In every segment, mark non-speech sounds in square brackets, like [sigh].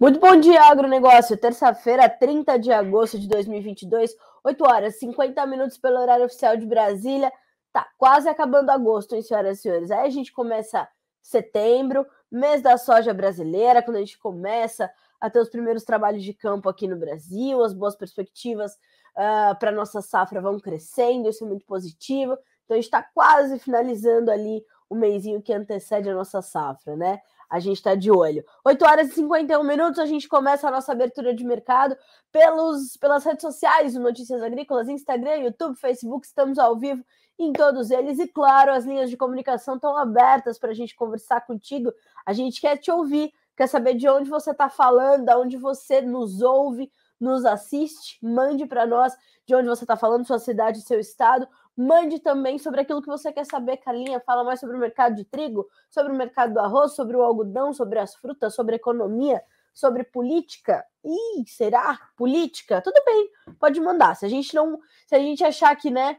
Muito bom dia, agronegócio. Terça-feira, 30 de agosto de 2022, 8 horas 50 minutos pelo horário oficial de Brasília. Tá quase acabando agosto, hein, senhoras e senhores? Aí a gente começa setembro, mês da soja brasileira, quando a gente começa a ter os primeiros trabalhos de campo aqui no Brasil, as boas perspectivas uh, ah, para nossa safra vão crescendo, isso é muito positivo. Então a gente está quase finalizando ali o mêsinho que antecede a nossa safra, né? a gente está de olho. 8 horas e 51 minutos, a gente começa a nossa abertura de mercado pelos, pelas redes sociais, Notícias Agrícolas, Instagram, YouTube, Facebook, estamos ao vivo em todos eles. E claro, as linhas de comunicação estão abertas para a gente conversar contigo. A gente quer te ouvir, quer saber de onde você está falando, de onde você nos ouve, nos assiste. Mande para nós de onde você está falando, sua cidade, seu estado. Mande também sobre aquilo que você quer saber, Carlinha. Fala mais sobre o mercado de trigo, sobre o mercado do arroz, sobre o algodão, sobre as frutas, sobre economia, sobre política. Ih, será? Política? Tudo bem, pode mandar. Se a gente não. Se a gente achar que, né,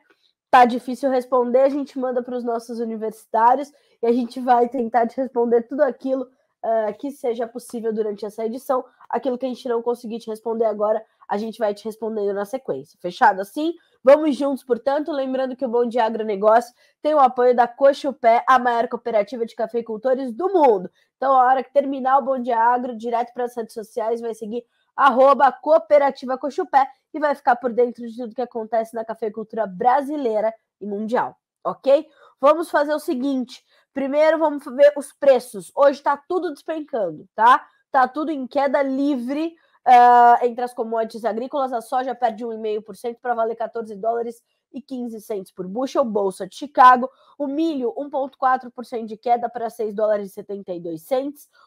tá difícil responder, a gente manda para os nossos universitários e a gente vai tentar te responder tudo aquilo uh, que seja possível durante essa edição. Aquilo que a gente não conseguir te responder agora, a gente vai te respondendo na sequência. Fechado assim? Vamos juntos, portanto, lembrando que o Bom Dia Agronegócio tem o apoio da Coxa Pé, a maior cooperativa de cafeicultores do mundo. Então, a hora que terminar o Bom Dia Agro, direto para as redes sociais, vai seguir arroba cooperativa Cochupé e vai ficar por dentro de tudo que acontece na cafeicultura brasileira e mundial, ok? Vamos fazer o seguinte, primeiro vamos ver os preços. Hoje está tudo despencando, tá? está tudo em queda livre uh, entre as commodities agrícolas. A soja perde 1,5% para valer 14 dólares e 15 centos por bushel, bolsa de Chicago, o milho 1.4% de queda para 6 dólares e 72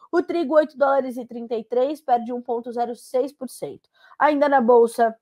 o trigo 8 dólares e 33 perde 1.06%. Ainda na bolsa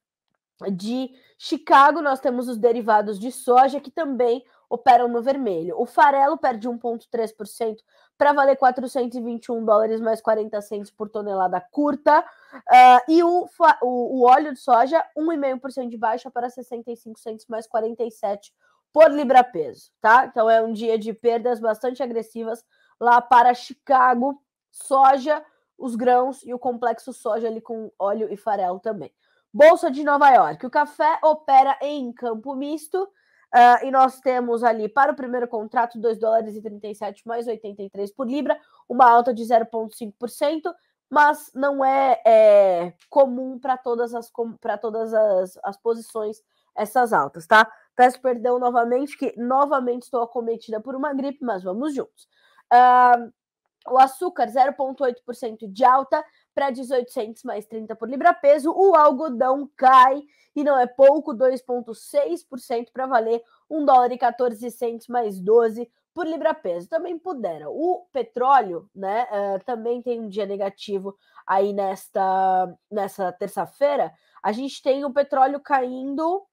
de Chicago, nós temos os derivados de soja que também operam no vermelho. O farelo perde 1,3% para valer 421 dólares mais 40 centos por tonelada curta. Uh, e o, o, o, óleo de soja, 1,5% de baixa para 65 centos mais 47 por libra peso, tá? Então é um dia de perdas bastante agressivas lá para Chicago. Soja, os grãos e o complexo soja ali com óleo e farelo também. Bolsa de Nova York. O café opera em campo misto Uh, e nós temos ali para o primeiro contrato 2 dólares e 37 mais 83 por libra, uma alta de 0,5%, mas não é, é comum para todas as para todas as, as posições essas altas, tá? Peço perdão novamente, que novamente estou acometida por uma gripe, mas vamos juntos. Uh, o açúcar, 0,8% de alta, para 1800 mais 30 por libra peso. O algodão cai e não é pouco, 2,6% para valer 1 dólar e 14 centos mais 12 por libra peso. Também pudera. O petróleo, né, uh, também tem um dia negativo aí nesta nessa terça-feira. A gente tem o petróleo caindo.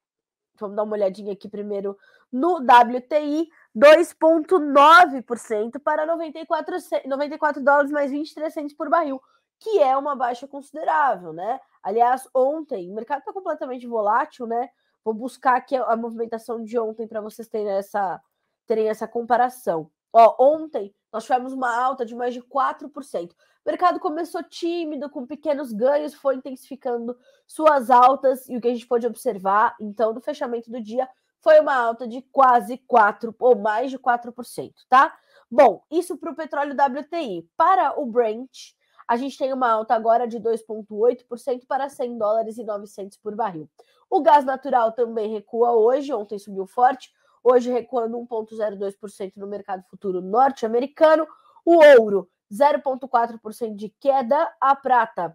Vamos dar uma olhadinha aqui primeiro no WTI, 2,9% para 94, 94 dólares mais 23 centos por barril que é uma baixa considerável, né? Aliás, ontem, o mercado está completamente volátil, né? Vou buscar aqui a, movimentação de ontem para vocês terem essa, terem essa comparação. Ó, ontem nós tivemos uma alta de mais de 4%. O mercado começou tímido, com pequenos ganhos, foi intensificando suas altas, e o que a gente pôde observar, então, no fechamento do dia, foi uma alta de quase 4%, ou mais de 4%, tá? Bom, isso para o petróleo WTI. Para o Brent, a gente tem uma alta agora de 2,8% para 100 dólares e 900 por barril. O gás natural também recua hoje, ontem subiu forte, hoje recuando 1,02% no mercado futuro norte-americano. O ouro, 0,4% de queda. A prata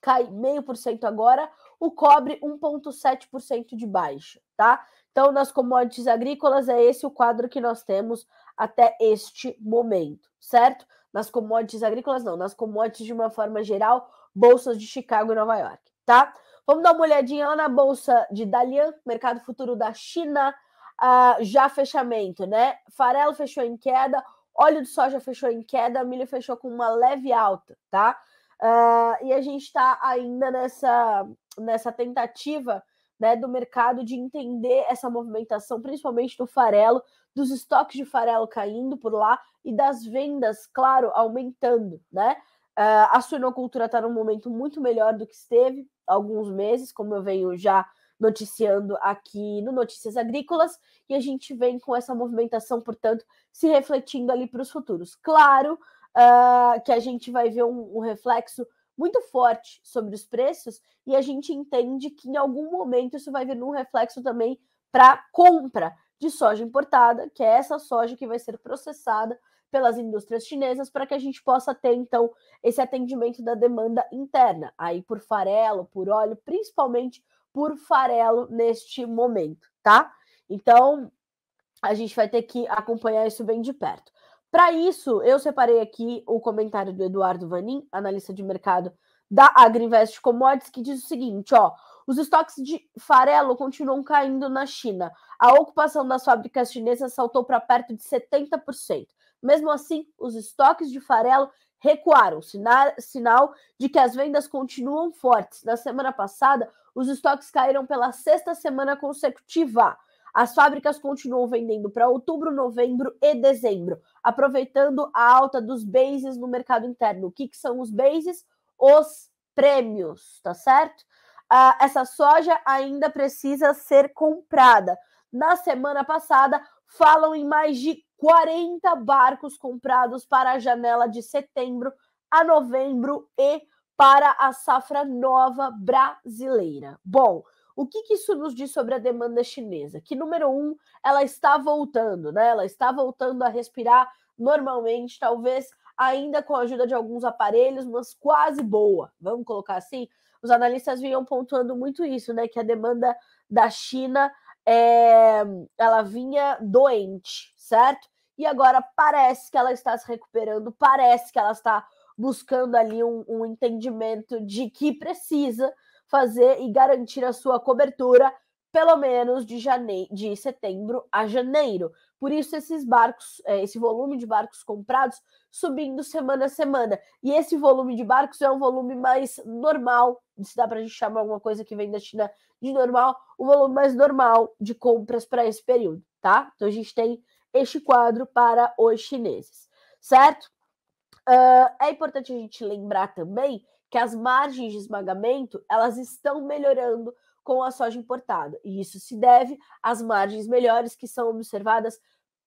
cai 0,5% agora. O cobre, 1,7% de baixa, tá? Então, nas commodities agrícolas, é esse o quadro que nós temos até este momento, certo? Nas commodities agrícolas, não, nas commodities de uma forma geral, bolsas de Chicago e Nova York, tá? Vamos dar uma olhadinha lá na bolsa de Dalian, mercado futuro da China, ah, já fechamento, né? Farelo fechou em queda, óleo de soja fechou em queda, milho fechou com uma leve alta, tá? Ah, e a gente está ainda nessa, nessa tentativa né, do mercado de entender essa movimentação, principalmente do farelo, dos estoques de farelo caindo por lá e das vendas, claro, aumentando, né? Uh, a suinocultura está num momento muito melhor do que esteve há alguns meses, como eu venho já noticiando aqui no Notícias Agrícolas, e a gente vem com essa movimentação, portanto, se refletindo ali para os futuros. Claro uh, que a gente vai ver um, um reflexo muito forte sobre os preços e a gente entende que em algum momento isso vai vir num reflexo também para compra de soja importada, que é essa soja que vai ser processada pelas indústrias chinesas para que a gente possa ter então esse atendimento da demanda interna, aí por farelo, por óleo, principalmente por farelo neste momento, tá? Então, a gente vai ter que acompanhar isso bem de perto. Para isso, eu separei aqui o comentário do Eduardo Vanin, analista de mercado da Agriinvest Commodities, que diz o seguinte, ó: os estoques de farelo continuam caindo na China. A ocupação das fábricas chinesas saltou para perto de 70%. Mesmo assim, os estoques de farelo recuaram, sina sinal de que as vendas continuam fortes. Na semana passada, os estoques caíram pela sexta semana consecutiva. As fábricas continuam vendendo para outubro, novembro e dezembro, aproveitando a alta dos bases no mercado interno. O que, que são os bases? Os prêmios, tá certo? Ah, essa soja ainda precisa ser comprada. Na semana passada, falam em mais de 40 barcos comprados para a janela de setembro a novembro e para a safra nova brasileira. Bom, o que, que, isso nos diz sobre a demanda chinesa? Que, número um, ela está voltando, né? Ela está voltando a respirar normalmente, talvez ainda com a ajuda de alguns aparelhos, mas quase boa, vamos colocar assim. Os analistas vinham pontuando muito isso, né? Que a demanda da China é... ela vinha doente, certo? E agora parece que ela está se recuperando, parece que ela está buscando ali um, um entendimento de que precisa fazer e garantir a sua cobertura pelo menos de, janeiro, de setembro a janeiro. Por isso, esses barcos, é, esse volume de barcos comprados subindo semana a semana. E esse volume de barcos é um volume mais normal, se dá para a gente chamar alguma coisa que vem da China de normal, o um volume mais normal de compras para esse período, tá? Então, a gente tem este quadro para os chineses, certo? Uh, é importante a gente lembrar também que as margens de esmagamento elas estão melhorando com a soja importada. E isso se deve às margens melhores que são observadas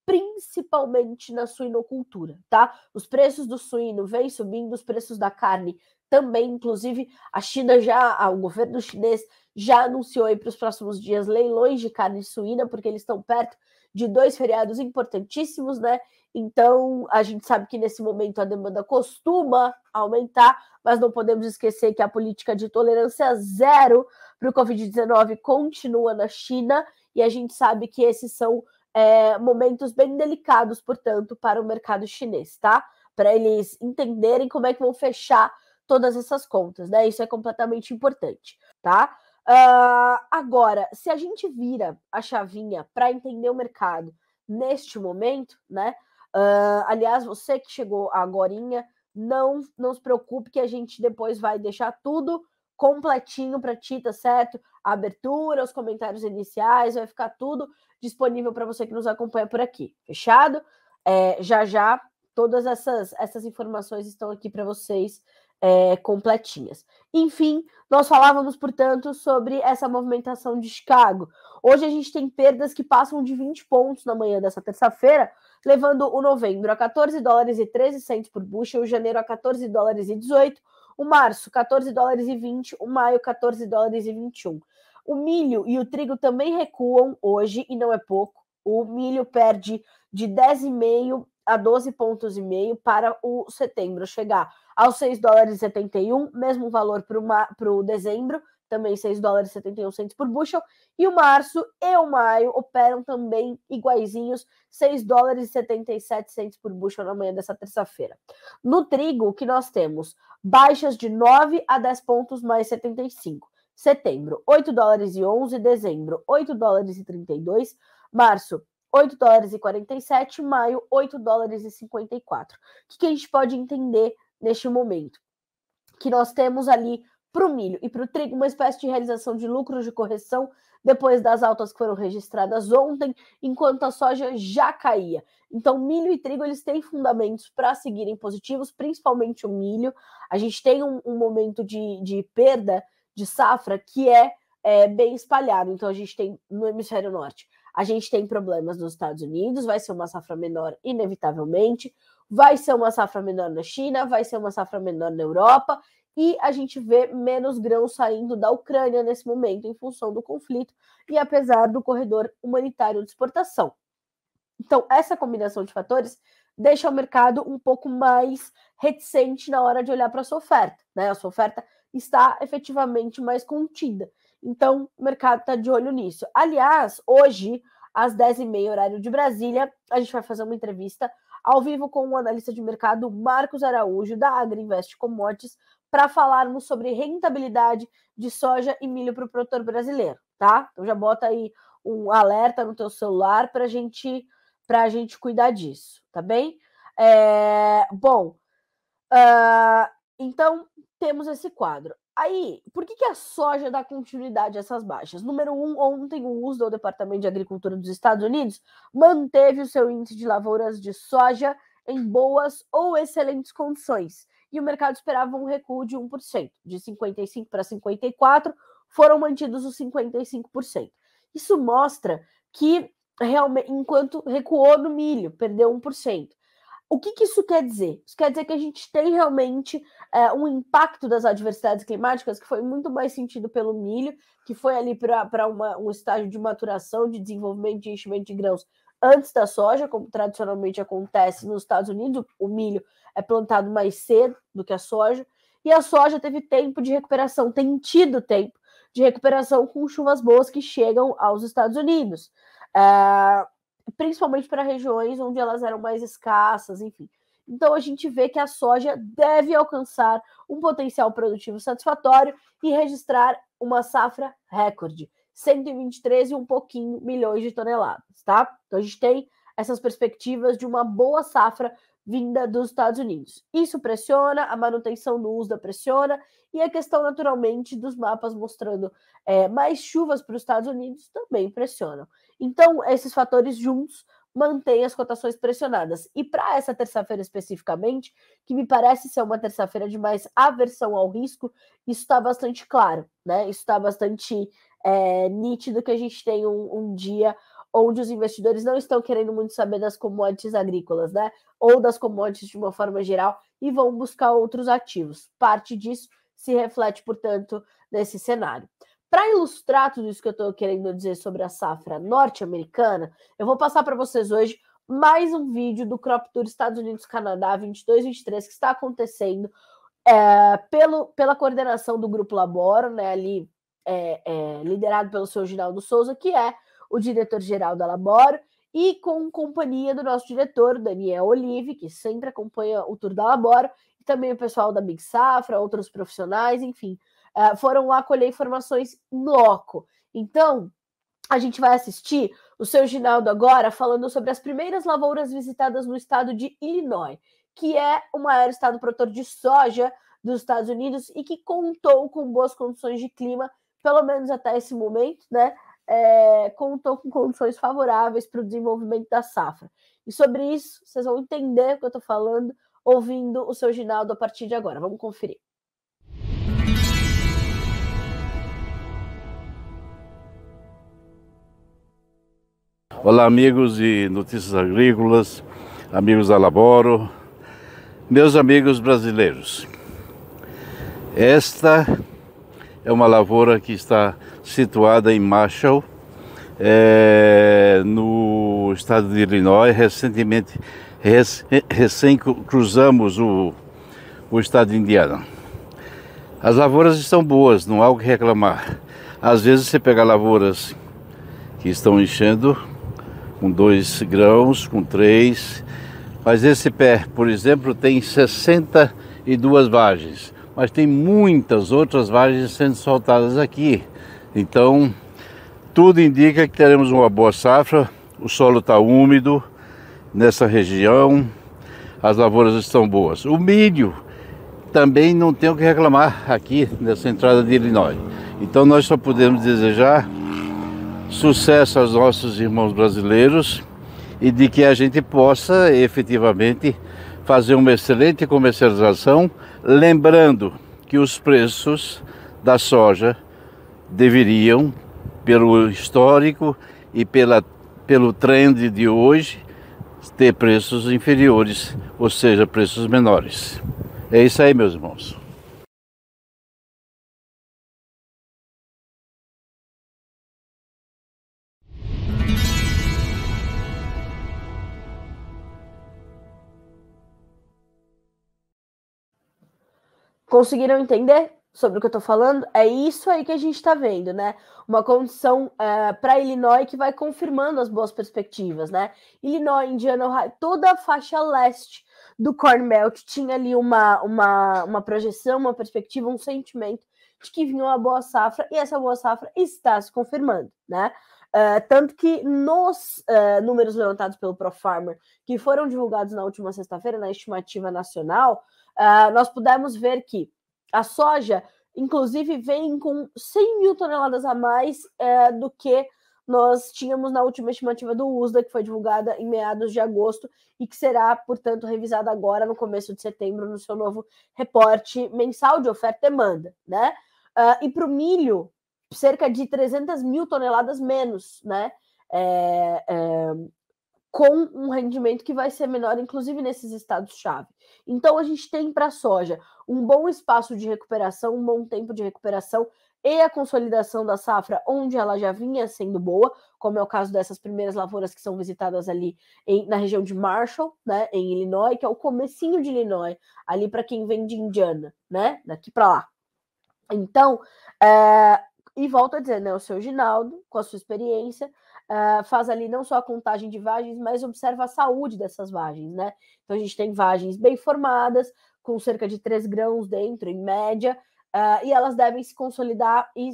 principalmente na suinocultura, tá? Os preços do suíno vêm subindo, os preços da carne também, inclusive a China já, o governo chinês já anunciou aí para os próximos dias leilões de carne suína, porque eles estão perto de dois feriados importantíssimos, né? Então, a gente sabe que nesse momento a demanda costuma aumentar, mas não podemos esquecer que a política de tolerância zero para o Covid-19 continua na China, e a gente sabe que esses são é, momentos bem delicados, portanto, para o mercado chinês, tá? Para eles entenderem como é que vão fechar todas essas contas, né? Isso é completamente importante, tá? Uh, agora, se a gente vira a chavinha para entender o mercado neste momento, né? Uh, aliás, você que chegou agorinha, não, não se preocupe que a gente depois vai deixar tudo completinho para ti, tá certo? A abertura, os comentários iniciais, vai ficar tudo disponível para você que nos acompanha por aqui. Fechado? É, já já todas essas, essas informações estão aqui para vocês é, completinhas. Enfim, nós falávamos, portanto, sobre essa movimentação de Chicago. Hoje a gente tem perdas que passam de 20 pontos na manhã dessa terça-feira, levando o novembro a 14 dólares e 13 centos por bucha, o janeiro a 14 dólares e 18, o março 14 dólares e 20, o maio 14 dólares e 21. O milho e o trigo também recuam hoje e não é pouco. O milho perde de 10,5 a 12 pontos e meio para o setembro chegar aos 6 dólares e 71, mesmo valor para o dezembro, também 6 dólares e 71 por bushel, e o março e o maio operam também iguaizinhos, 6 dólares e 77 por bushel na manhã dessa terça-feira. No trigo, o que nós temos? Baixas de 9 a 10 pontos mais 75. Setembro, 8 dólares e 11, dezembro, 8 dólares e 32, março, 8 dólares e 47, maio 8 dólares e 54. O que, que a gente pode entender neste momento? Que nós temos ali para o milho e para o trigo uma espécie de realização de lucros de correção depois das altas que foram registradas ontem, enquanto a soja já caía. Então, milho e trigo eles têm fundamentos para seguirem positivos, principalmente o milho. A gente tem um, um momento de, de perda de safra que é, é bem espalhado. Então, a gente tem no hemisfério norte a gente tem problemas nos Estados Unidos, vai ser uma safra menor, inevitavelmente, vai ser uma safra menor na China, vai ser uma safra menor na Europa, e a gente vê menos grãos saindo da Ucrânia nesse momento, em função do conflito e apesar do corredor humanitário de exportação. Então, essa combinação de fatores deixa o mercado um pouco mais reticente na hora de olhar para a sua oferta. Né? A sua oferta está efetivamente mais contida. Então, o mercado está de olho nisso. Aliás, hoje, às 10h30, horário de Brasília, a gente vai fazer uma entrevista ao vivo com o analista de mercado Marcos Araújo, da Agriinvest Commodities, para falarmos sobre rentabilidade de soja e milho para o produtor brasileiro, tá? Então já bota aí um alerta no teu celular para gente, a gente cuidar disso, tá bem? É, bom, uh, então temos esse quadro. Aí, por que, que a soja dá continuidade a essas baixas? Número um, ontem o USDA, o Departamento de Agricultura dos Estados Unidos, manteve o seu índice de lavouras de soja em boas ou excelentes condições. E o mercado esperava um recuo de 1%, de 55% para 54%, foram mantidos os 55%. Isso mostra que, realmente, enquanto recuou no milho, perdeu 1%. O que, que, isso quer dizer? Isso quer dizer que a gente tem realmente é, um impacto das adversidades climáticas que foi muito mais sentido pelo milho, que foi ali para um estágio de maturação, de desenvolvimento de enchimento de grãos antes da soja, como tradicionalmente acontece nos Estados Unidos. O milho é plantado mais cedo do que a soja, e a soja teve tempo de recuperação, tem tido tempo de recuperação com chuvas boas que chegam aos Estados Unidos. É, principalmente para regiões onde elas eram mais escassas, enfim. Então a gente vê que a soja deve alcançar um potencial produtivo satisfatório e registrar uma safra recorde, 123 e um pouquinho milhões de toneladas, tá? Então a gente tem essas perspectivas de uma boa safra vinda dos Estados Unidos. Isso pressiona, a manutenção do USDA pressiona, e a questão, naturalmente, dos mapas mostrando é, mais chuvas para os Estados Unidos também pressionam. Então, esses fatores juntos mantêm as cotações pressionadas. E para essa terça-feira especificamente, que me parece ser uma terça-feira de mais aversão ao risco, isso está bastante claro, né? Isso está bastante é, nítido que a gente tem um, um dia onde os investidores não estão querendo muito saber das commodities agrícolas, né? Ou das commodities de uma forma geral e vão buscar outros ativos. Parte disso se reflete, portanto, nesse cenário. Para ilustrar tudo isso que eu estou querendo dizer sobre a safra norte-americana, eu vou passar para vocês hoje mais um vídeo do Crop Tour Estados Unidos-Canadá 22-23 que está acontecendo é, pelo, pela coordenação do Grupo Laboro, né, ali é, é, liderado pelo seu Ginaldo Souza, que é o diretor-geral da Labor, e com companhia do nosso diretor, Daniel Olive, que sempre acompanha o Tour da Labor, e também o pessoal da Big Safra, outros profissionais, enfim, eh, foram lá colher informações loco. Então, a gente vai assistir o seu Ginaldo agora falando sobre as primeiras lavouras visitadas no estado de Illinois, que é o maior estado produtor de soja dos Estados Unidos e que contou com boas condições de clima, pelo menos até esse momento, né? é, contou com condições favoráveis para o desenvolvimento da safra. E sobre isso, vocês vão entender o que eu estou falando ouvindo o seu Ginaldo a partir de agora. Vamos conferir. Olá, amigos de Notícias Agrícolas, amigos da Laboro, meus amigos brasileiros. Esta é uma lavoura que está situada em Marshall, é, no estado de Illinois. Recentemente, rec, recém cruzamos o, o estado de Indiana. As lavouras estão boas, não há o que reclamar. Às vezes você pega lavouras que estão enchendo com dois grãos, com três, mas esse pé, por exemplo, tem 62 vagens mas tem muitas outras vagens sendo soltadas aqui. Então, tudo indica que teremos uma boa safra, o solo está úmido nessa região, as lavouras estão boas. O milho também não tem o que reclamar aqui nessa entrada de Illinois. Então nós só podemos desejar sucesso aos nossos irmãos brasileiros e de que a gente possa efetivamente fazer uma excelente comercialização Lembrando que os preços da soja deveriam, pelo histórico e pela, pelo trend de hoje, ter preços inferiores, ou seja, preços menores. É isso aí, meus irmãos. Conseguiram entender sobre o que eu estou falando? É isso aí que a gente está vendo, né? Uma condição é, para Illinois que vai confirmando as boas perspectivas, né? Illinois, Indiana, Ohio, toda a faixa leste do Corn Belt tinha ali uma, uma, uma projeção, uma perspectiva, um sentimento de que vinha uma boa safra e essa boa safra está se confirmando, né? Eh, tanto que nos uh, números levantados pelo ProFarmer, que foram divulgados na última sexta-feira, na estimativa nacional, uh, nós pudemos ver que a soja, inclusive, vem com 100 mil toneladas a mais do que nós tínhamos na última estimativa do USDA, que foi divulgada em meados de agosto e que será, portanto, revisada agora no começo de setembro no seu novo reporte mensal de oferta e demanda, né? Uh, e para o milho, cerca de 300 mil toneladas menos, né? É, é, com um rendimento que vai ser menor, inclusive nesses estados-chave. Então, a gente tem para a soja um bom espaço de recuperação, um bom tempo de recuperação e a consolidação da safra, onde ela já vinha sendo boa, como é o caso dessas primeiras lavouras que são visitadas ali em, na região de Marshall, né, em Illinois, que é o comecinho de Illinois, ali para quem vem de Indiana, né, daqui para lá. Então, é, e volto a dizer, né, o seu Ginaldo, com a sua experiência, uh, faz ali não só a contagem de vagens, mas observa a saúde dessas vagens, né? Então a gente tem vagens bem formadas, com cerca de três grãos dentro, em média, uh, e elas devem se consolidar e,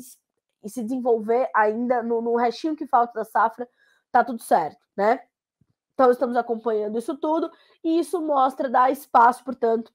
e se desenvolver ainda no, no restinho que falta da safra, tá tudo certo, né? Então estamos acompanhando isso tudo, e isso mostra dar espaço, portanto,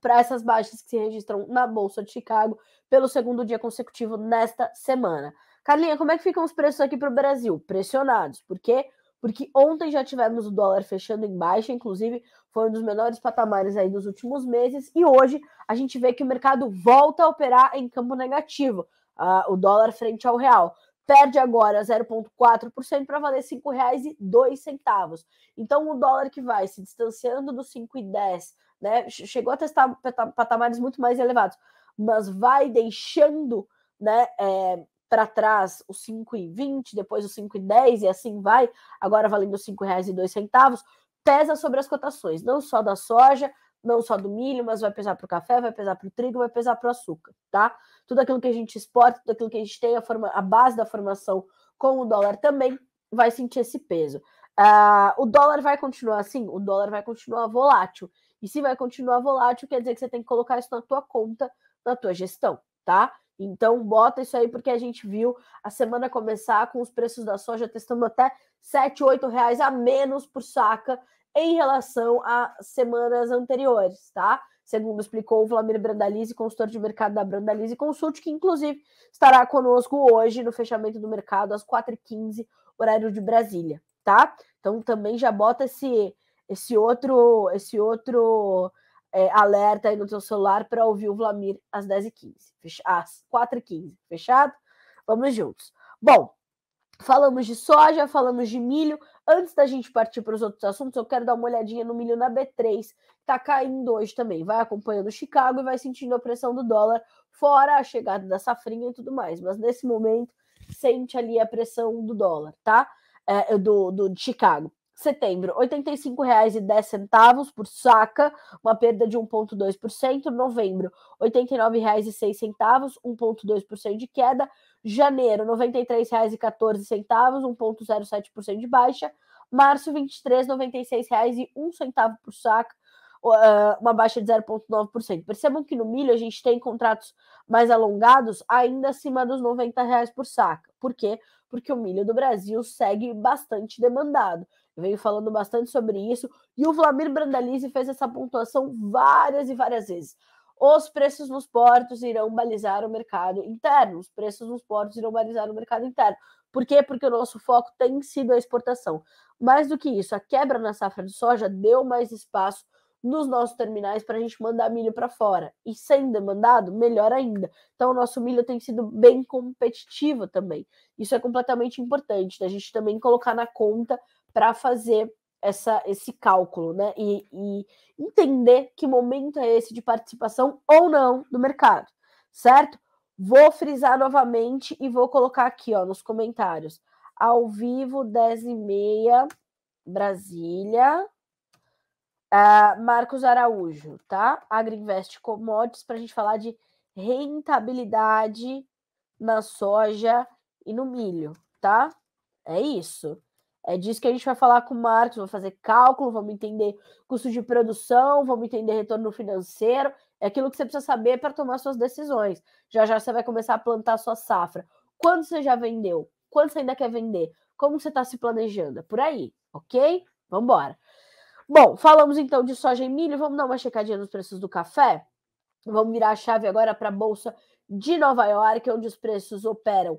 para essas baixas que se registram na Bolsa de Chicago pelo segundo dia consecutivo nesta semana. Carlinha, como é que ficam os preços aqui para o Brasil? Pressionados. Por quê? Porque ontem já tivemos o dólar fechando em baixa, inclusive foi um dos menores patamares aí dos últimos meses, e hoje a gente vê que o mercado volta a operar em campo negativo, uh, o dólar frente ao real. Perde agora 0,4% para valer R$ 5,02. Então, o dólar que vai se distanciando dos 5,10 né? Chegou a testar patamares muito mais elevados, mas vai deixando, né? É, eh, para trás o 5,20, depois o 5,10 e assim vai, agora valendo R$ 5,02, pesa sobre as cotações, não só da soja, não só do milho, mas vai pesar para o café, vai pesar para o trigo, vai pesar para o açúcar, tá? Tudo aquilo que a gente exporta, tudo aquilo que a gente tem, a, forma, a base da formação com o dólar também vai sentir esse peso. Uh, o dólar vai continuar assim? O dólar vai continuar volátil. E se vai continuar volátil, quer dizer que você tem que colocar isso na tua conta, na tua gestão, tá? Então bota isso aí porque a gente viu a semana começar com os preços da soja testando até 7, 8 reais a menos por saca em relação a semanas anteriores, tá? Segundo explicou o Vladimir Brandalize, consultor de mercado da Brandalize Consult, que inclusive estará conosco hoje no fechamento do mercado às 4h15, horário de Brasília, tá? Então também já bota esse esse outro, esse outro é, alerta aí no teu celular para ouvir o Vlamir às 10h15, às 4h15, fechado? Vamos juntos. Bom, falamos de soja, falamos de milho. Antes da gente partir para os outros assuntos, eu quero dar uma olhadinha no milho na B3, que está caindo hoje também. Vai acompanhando Chicago e vai sentindo a pressão do dólar, fora a chegada da safrinha e tudo mais. Mas nesse momento, sente ali a pressão do dólar, tá? É, do, do de Chicago setembro, R$ 85,10 por saca, uma perda de 1,2%. Novembro, R$ 89,06, 1,2% de queda. Janeiro, R$ 93,14, 1,07% de baixa. Março, R$ 23,96,01 por saca, ah, uma baixa de 0,9%. Percebam que no milho a gente tem contratos mais alongados ainda acima dos R$ reais por saca. Por quê? Porque o milho do Brasil segue bastante demandado veio falando bastante sobre isso, e o Vlamir Brandalize fez essa pontuação várias e várias vezes. Os preços nos portos irão balizar o mercado interno, os preços nos portos irão balizar o mercado interno. Por quê? Porque o nosso foco tem sido a exportação. Mais do que isso, a quebra na safra de soja deu mais espaço nos nossos terminais para a gente mandar milho para fora. E sem demandado, melhor ainda. Então, o nosso milho tem sido bem competitivo também. Isso é completamente importante, da gente também colocar na conta para fazer essa, esse cálculo, né? E, e, entender que momento é esse de participação ou não do mercado, certo? Vou frisar novamente e vou colocar aqui, ó, nos comentários. Ao vivo, 10 e meia, Brasília. Uh, Marcos Araújo, tá? Agriinvest Commodities, para a gente falar de rentabilidade na soja e no milho, tá? É isso. É disso que a gente vai falar com o Marcos, vamos fazer cálculo, vamos entender custo de produção, vamos entender retorno financeiro, é aquilo que você precisa saber para tomar suas decisões. Já já você vai começar a plantar a sua safra. Quando você já vendeu? Quando você ainda quer vender? Como você está se planejando? É por aí, ok? Vamos embora. Bom, falamos então de soja e milho, vamos dar uma checadinha nos preços do café? Vamos virar a chave agora para a Bolsa de Nova York, onde os preços operam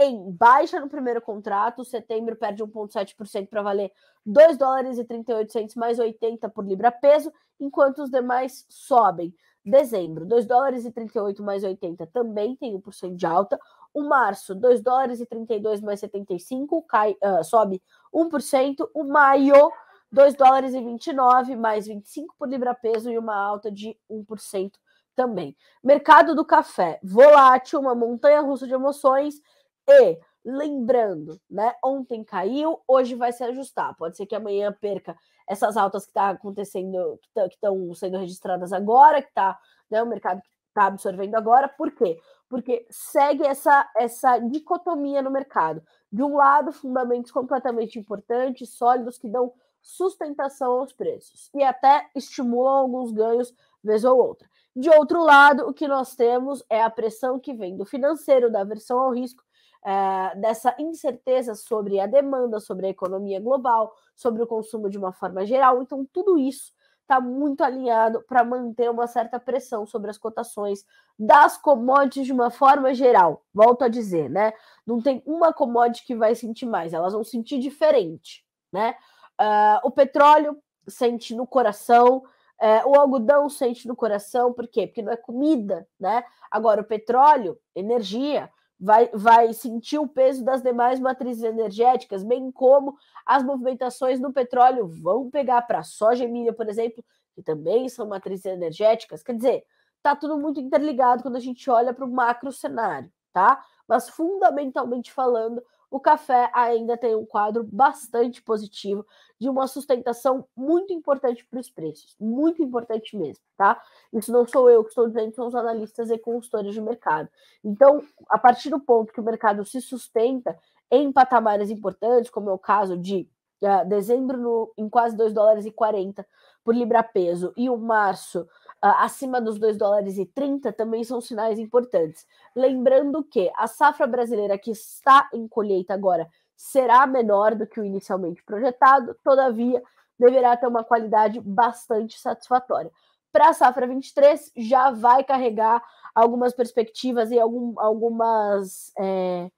em baixa no primeiro contrato, setembro perde 1,7% para valer 2 dólares e 38 mais 80 por libra peso, enquanto os demais sobem. Dezembro, 2 dólares e 38 mais 80 também tem 1% de alta. O março, 2 dólares e 32 mais 75 cai, uh, sobe 1%. O maio, 2 dólares e 29 mais 25 por libra peso e uma alta de 1% também. Mercado do café, volátil, uma montanha russa de emoções e lembrando, né? Ontem caiu, hoje vai se ajustar. Pode ser que amanhã perca essas altas que está acontecendo, que tá, estão sendo registradas agora, que está né, o mercado que está absorvendo agora. Por quê? Porque segue essa, essa dicotomia no mercado. De um lado, fundamentos completamente importantes, sólidos, que dão sustentação aos preços e até estimulam alguns ganhos vez ou outra. De outro lado, o que nós temos é a pressão que vem do financeiro, da aversão ao risco eh, dessa incerteza sobre a demanda, sobre a economia global, sobre o consumo de uma forma geral. Então, tudo isso está muito alinhado para manter uma certa pressão sobre as cotações das commodities de uma forma geral. Volto a dizer, né? Não tem uma commodity que vai sentir mais, elas vão sentir diferente, né? Uh, o petróleo sente no coração, é, o algodão sente no coração, por quê? Porque não é comida, né? Agora, o petróleo, energia, vai, vai sentir o peso das demais matrizes energéticas, bem como as movimentações no petróleo vão pegar para soja e milho, por exemplo, que também são matrizes energéticas. Quer dizer, tá tudo muito interligado quando a gente olha para o macro cenário, tá? Mas fundamentalmente falando, o café ainda tem um quadro bastante positivo de uma sustentação muito importante para os preços, muito importante mesmo, tá? Isso não sou eu que estou dizendo, são os analistas e consultores de mercado. Então, a partir do ponto que o mercado se sustenta em patamares importantes, como é o caso de eh, dezembro no, em quase 2 dólares e 40 por libra peso e o março acima dos 2 dólares e 30 também são sinais importantes. Lembrando que a safra brasileira que está em colheita agora será menor do que o inicialmente projetado, todavia deverá ter uma qualidade bastante satisfatória. Para a safra 23 já vai carregar algumas perspectivas e algum, algumas é,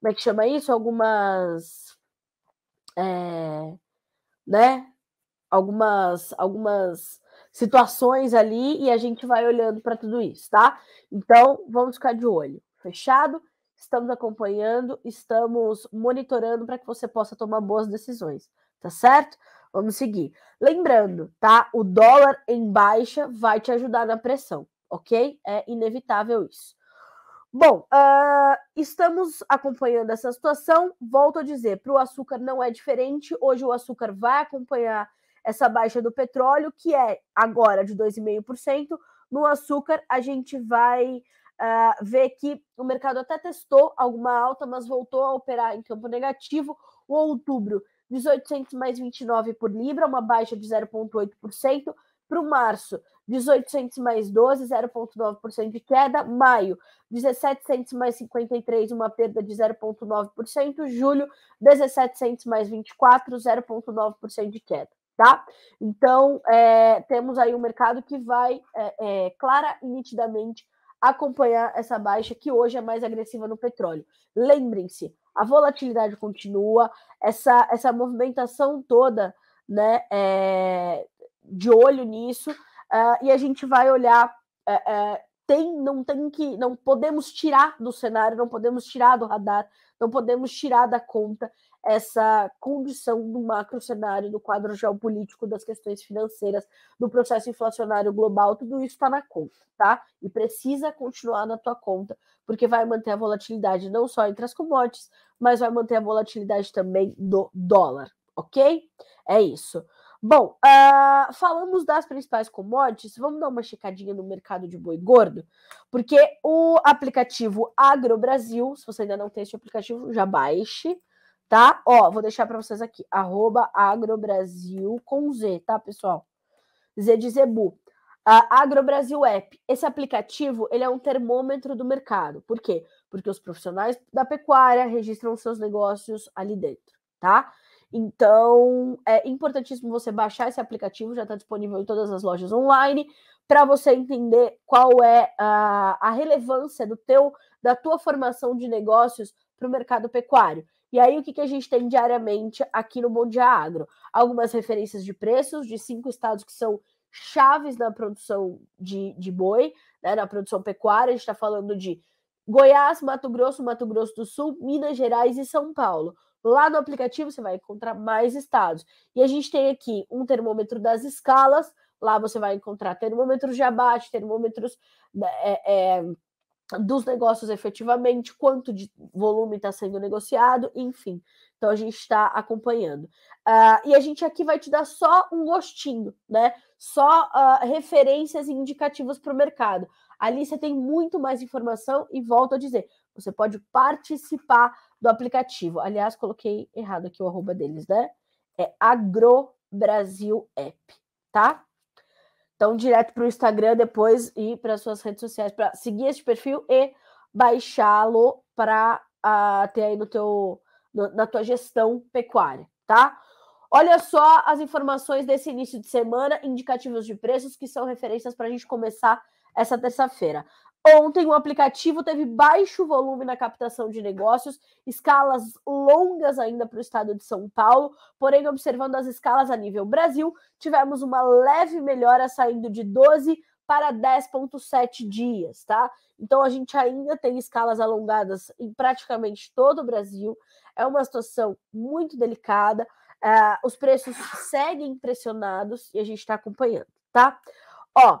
como é que chama isso? Algumas é, né? Algumas algumas situações ali e a gente vai olhando para tudo isso, tá? Então, vamos ficar de olho. Fechado? Estamos acompanhando, estamos monitorando para que você possa tomar boas decisões, tá certo? Vamos seguir. Lembrando, tá? O dólar em baixa vai te ajudar na pressão, ok? É inevitável isso. Bom, uh, estamos acompanhando essa situação. Volto a dizer, para o açúcar não é diferente. Hoje o açúcar vai acompanhar essa baixa do petróleo, que é agora de 2,5%. No açúcar, a gente vai uh, ver que o mercado até testou alguma alta, mas voltou a operar em campo negativo. O outubro, 1800 mais 29 por libra, uma baixa de 0,8%. Para o março, 1800 mais 12, 0,9% de queda. Maio, 1700 mais 53, uma perda de 0,9%. Julho, 1700 mais 24, 0,9% de queda. Tá? Então, é, temos aí um mercado que vai é, é, clara e nitidamente acompanhar essa baixa que hoje é mais agressiva no petróleo. Lembrem-se, a volatilidade continua, essa, essa movimentação toda né, é, de olho nisso, é, e a gente vai olhar. É, tem, não tem que, não podemos tirar do cenário, não podemos tirar do radar, não podemos tirar da conta essa condição do macro cenário, do quadro geopolítico, das questões financeiras, do processo inflacionário global, tudo isso está na conta, tá? E precisa continuar na tua conta, porque vai manter a volatilidade não só entre as commodities, mas vai manter a volatilidade também do dólar, ok? É isso. Bom, uh, falamos das principais commodities, vamos dar uma checadinha no mercado de boi gordo, porque o aplicativo Agro Brasil, se você ainda não tem esse aplicativo, já baixe, tá? Ó, vou deixar para vocês aqui, arroba agrobrasil com Z, tá, pessoal? Z de Zebu. A Agrobrasil App, esse aplicativo, ele é um termômetro do mercado. Por quê? Porque os profissionais da pecuária registram seus negócios ali dentro, tá? Então, é importantíssimo você baixar esse aplicativo, já está disponível em todas as lojas online, para você entender qual é a, a relevância do teu, da tua formação de negócios para o mercado pecuário. E aí, o que, que a gente tem diariamente aqui no Bom Dia Agro? Algumas referências de preços de cinco estados que são chaves na produção de, de boi, né, na produção pecuária. A gente está falando de Goiás, Mato Grosso, Mato Grosso do Sul, Minas Gerais e São Paulo. Lá no aplicativo você vai encontrar mais estados. E a gente tem aqui um termômetro das escalas. Lá você vai encontrar termômetros de abate, termômetros né, é, é, dos negócios efetivamente, quanto de volume está sendo negociado, enfim. Então a gente está acompanhando. Uh, e a gente aqui vai te dar só um gostinho, né? Só uh, referências e indicativos para o mercado. Ali você tem muito mais informação e volto a dizer, você pode participar do aplicativo. Aliás, coloquei errado aqui o arroba deles, né? É Agro Brasil App, tá? Então, direto para o Instagram depois e para as suas redes sociais para seguir este perfil e baixá-lo para uh, ah, ter aí no teu, no, na tua gestão pecuária, tá? Olha só as informações desse início de semana, indicativos de preços que são referências para a gente começar essa terça-feira. Ontem o aplicativo teve baixo volume na captação de negócios, escalas longas ainda para o estado de São Paulo, porém, observando as escalas a nível Brasil, tivemos uma leve melhora saindo de 12 para 10,7 dias, tá? Então a gente ainda tem escalas alongadas em praticamente todo o Brasil. É uma situação muito delicada. Uh, os preços seguem pressionados e a gente está acompanhando, tá? Ó,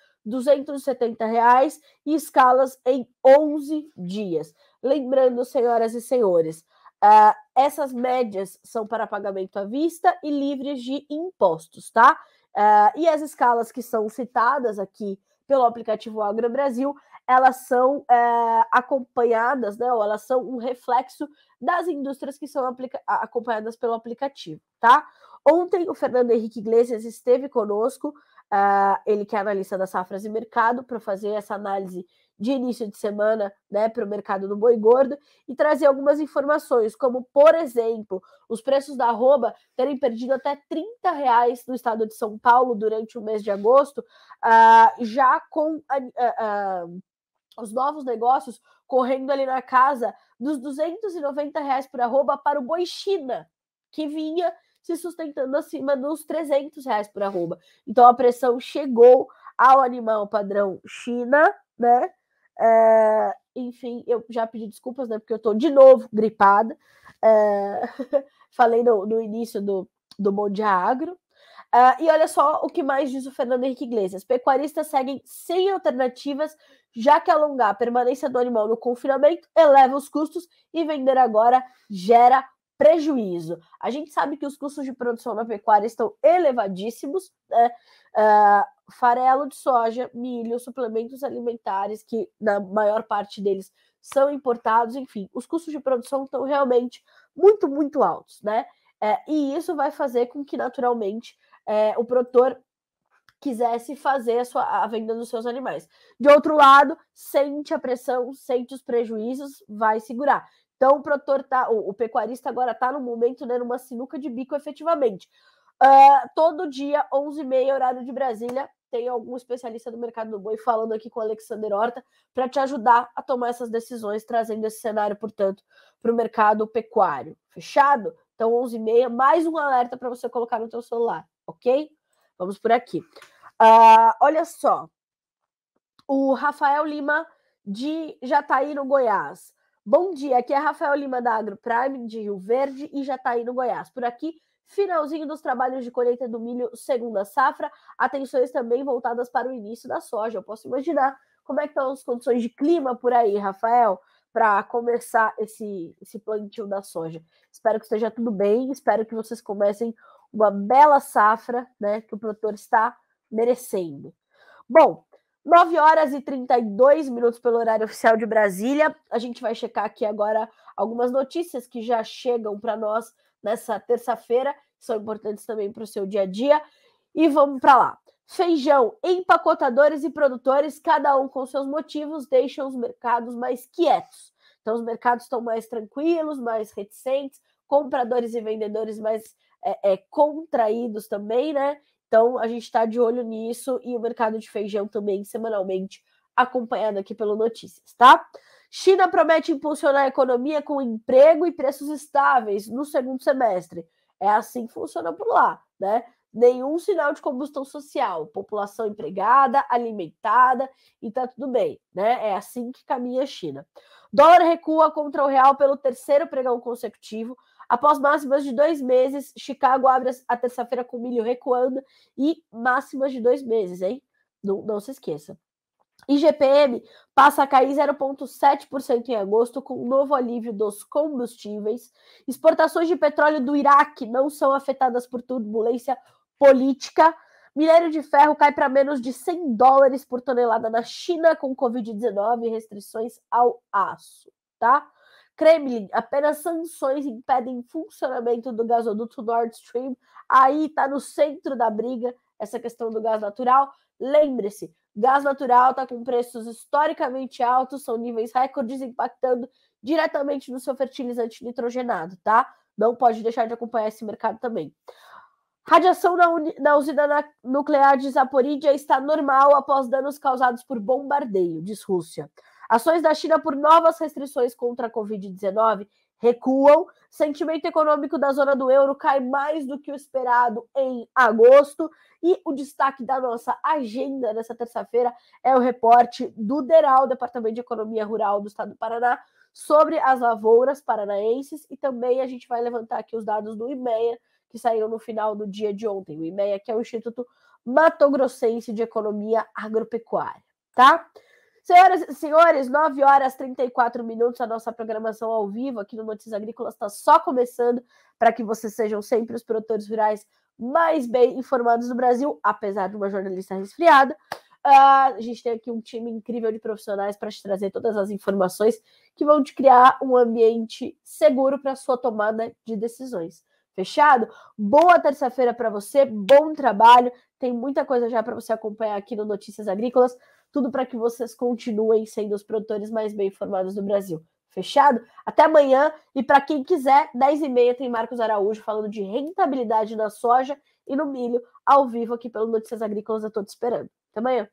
270 reais e escalas em 11 dias. Lembrando, senhoras e senhores, uh, essas médias são para pagamento à vista e livres de impostos, tá? Uh, e as escalas que são citadas aqui pelo aplicativo Agro Brasil, elas são eh, acompanhadas, né? Ou elas são um reflexo das indústrias que são acompanhadas pelo aplicativo, tá? Ontem o Fernando Henrique Iglesias esteve conosco Uh, ele que é analista das safras e mercado, para fazer essa análise de início de semana né, para o mercado do boi gordo e trazer algumas informações, como, por exemplo, os preços da arroba terem perdido até 30 reais no estado de São Paulo durante o mês de agosto, uh, já com uh, os novos negócios correndo ali na casa dos 290 reais por arroba para o boi China, que vinha se sustentando acima dos 300 reais por arroba. Então a pressão chegou ao animal padrão China, né? É, enfim, eu já pedi desculpas, né? Porque eu tô de novo gripada. É, [laughs] falei no, no, início do, do Mondia Agro. É, e olha só o que mais diz o Fernando Henrique Iglesias. Pecuaristas seguem sem alternativas, já que alongar a permanência do animal no confinamento eleva os custos e vender agora gera prejuízo. A gente sabe que os custos de produção na pecuária estão elevadíssimos, né? Uh, farelo de soja, milho, suplementos alimentares, que na maior parte deles são importados, enfim, os custos de produção estão realmente muito, muito altos, né? É, e isso vai fazer com que, naturalmente, é, o produtor quisesse fazer a, sua, a venda dos seus animais. De outro lado, sente a pressão, sente os prejuízos, vai segurar. Então o produtor tá, o, o pecuarista agora está no momento, né, numa sinuca de bico efetivamente. Uh, todo dia, 11h30, horário de Brasília, tem algum especialista do mercado do boi falando aqui com o Alexander Horta para te ajudar a tomar essas decisões, trazendo esse cenário, portanto, para o mercado pecuário. Fechado? Então, 11h30, mais um alerta para você colocar no teu celular, ok? Vamos por aqui. Uh, olha só, o Rafael Lima de Jataí, tá no Goiás. Bom dia, aqui é Rafael Lima da AgroPrime de Rio Verde e já está aí no Goiás. Por aqui, finalzinho dos trabalhos de colheita do milho segunda safra, atenções também voltadas para o início da soja. Eu posso imaginar como é que estão as condições de clima por aí, Rafael, para começar esse, esse plantio da soja. Espero que esteja tudo bem, espero que vocês comecem uma bela safra, né, que o produtor está merecendo. Bom, 9 horas e 32 minutos pelo horário oficial de Brasília. A gente vai checar aqui agora algumas notícias que já chegam para nós nessa terça-feira, são importantes também para o seu dia a dia. E vamos para lá. Feijão, empacotadores e produtores, cada um com seus motivos, deixam os mercados mais quietos. Então, os mercados estão mais tranquilos, mais reticentes, compradores e vendedores mais é, é, contraídos também, né? Então, a gente está de olho nisso e o mercado de feijão também semanalmente acompanhando aqui pelo Notícias, tá? China promete impulsionar a economia com emprego e preços estáveis no segundo semestre. É assim que funciona por lá, né? Nenhum sinal de combustão social, população empregada, alimentada e tá tudo bem, né? É assim que caminha a China. Dólar recua contra o real pelo terceiro pregão consecutivo, Após máximas de dois meses, Chicago abre a terça-feira com milho recuando e máximas de dois meses, hein? Não, não se esqueça. IGPM passa a cair 0,7% em agosto, com um novo alívio dos combustíveis. Exportações de petróleo do Iraque não são afetadas por turbulência política. Minério de ferro cai para menos de 100 dólares por tonelada na China, com Covid-19 e restrições ao aço, tá? Kremlin, apenas sanções impedem funcionamento do gasoduto Nord Stream. Aí está no centro da briga essa questão do gás natural. Lembre-se, gás natural está com preços historicamente altos, são níveis recordes impactando diretamente no seu fertilizante nitrogenado, tá? Não pode deixar de acompanhar esse mercado também. Radiação na, na usina nuclear de Zaporídia está normal após danos causados por bombardeio, diz Rússia. Ações da China por novas restrições contra a Covid-19 recuam. Sentimento econômico da zona do euro cai mais do que o esperado em agosto. E o destaque da nossa agenda nessa terça-feira é o reporte do DERAL, Departamento de Economia Rural do Estado do Paraná, sobre as lavouras paranaenses. E também a gente vai levantar aqui os dados do IMEA, que saíram no final do dia de ontem. O IMEA, que é o Instituto Mato Grossense de Economia Agropecuária, tá? Senhoras e senhores, 9 horas 34 minutos, a nossa programação ao vivo aqui no Notícias Agrícolas está só começando para que vocês sejam sempre os produtores rurais mais bem informados do Brasil, apesar de uma jornalista resfriada. Uh, a gente tem aqui um time incrível de profissionais para te trazer todas as informações que vão te criar um ambiente seguro para sua tomada de decisões. Fechado? Boa terça-feira para você, bom trabalho. Tem muita coisa já para você acompanhar aqui no Notícias Agrícolas tudo para que vocês continuem sendo os produtores mais bem informados do Brasil. Fechado? Até amanhã. E para quem quiser, 10h30 tem Marcos Araújo falando de rentabilidade na soja e no milho, ao vivo aqui pelo Notícias Agrícolas. Eu estou te esperando. Até amanhã.